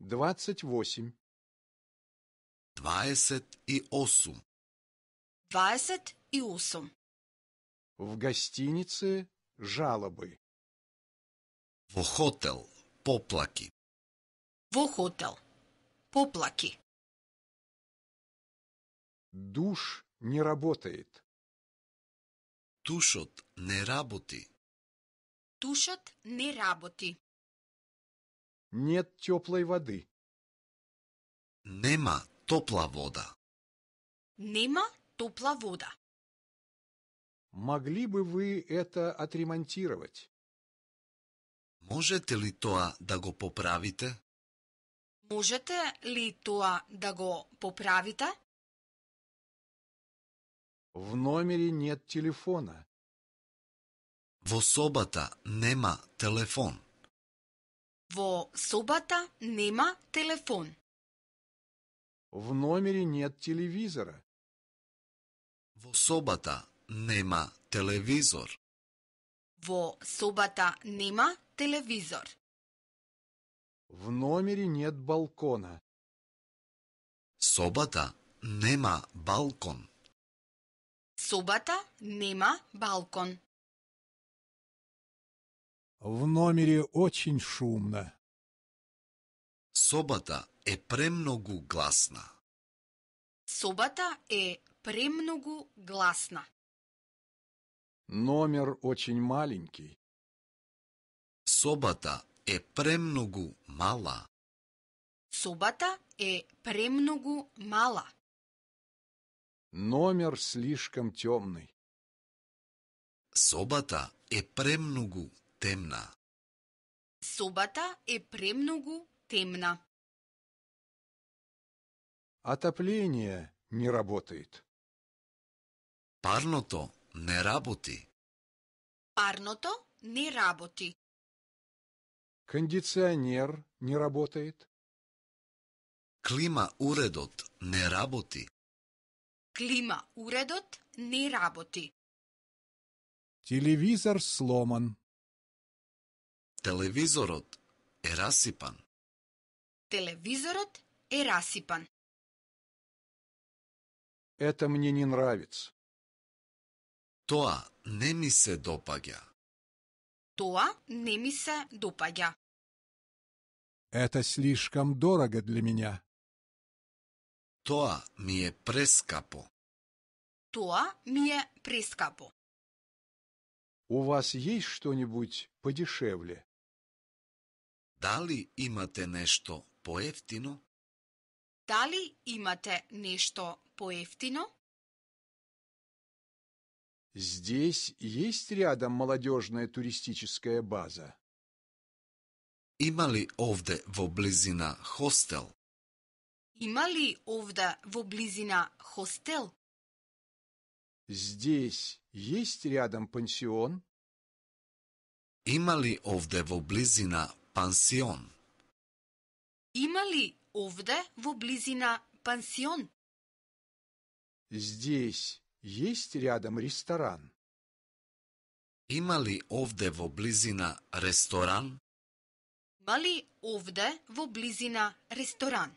Двадцать восемь. Двадцать и осум. Двадцать и осум. В гостинице жалобы. в хотел поплаки. в хотел поплаки. Душ не работает. Тушот не работи. Тушот не работи. Нет теплой воды. Нема топла вода. Нема топла вода. Могли бы вы это отремонтировать? Можете ли тоа да го поправите? Можете ли тоа да го поправите? В номере нет телефона. Во собата нема телефон. Во собата нема телефон. В номере нет телевизора. Во собата нема телевизор. Во собата нема телевизор. В номере нет балкона. Собата нема балкон. Собата нема балкон. В номере очень шумно. Собата е премногу гласна. Собата е премногу гласна. Номер очень маленький. Собата е премногу мала. Собата е премногу мала. Номер слишком темный. Собата е премногу темна. Собата е премногу темна. Отопление не работает. Парното не работи. Парното не работи. Кондиционер не работает. Клима уредот не работи. Клима уредот не работи. Телевизор сломан. Телевизорот е расипан. Телевизорот е расипан. Это мне не нравится. Тоа не ми се допаѓа. Тоа не ми се допаѓа. Это слишком дорого для меня. Тоа ми е прескапо. Тоа ми е прескапо. У вас есть что-нибудь подешевле? Da li imate nešto pojeftino? Da li imate nešto pojeftino? Здесь есть рядом молодежная туристическая база? Имали овде во близина хостел? Има овде во близина хостел? Здесь есть рядом пансион? Имали овде во близина Пансион. Има ли овде во близина пансион? Здесь есть рядом ресторан? Има ли овде во близина ресторан? Мали овде во близина ресторан?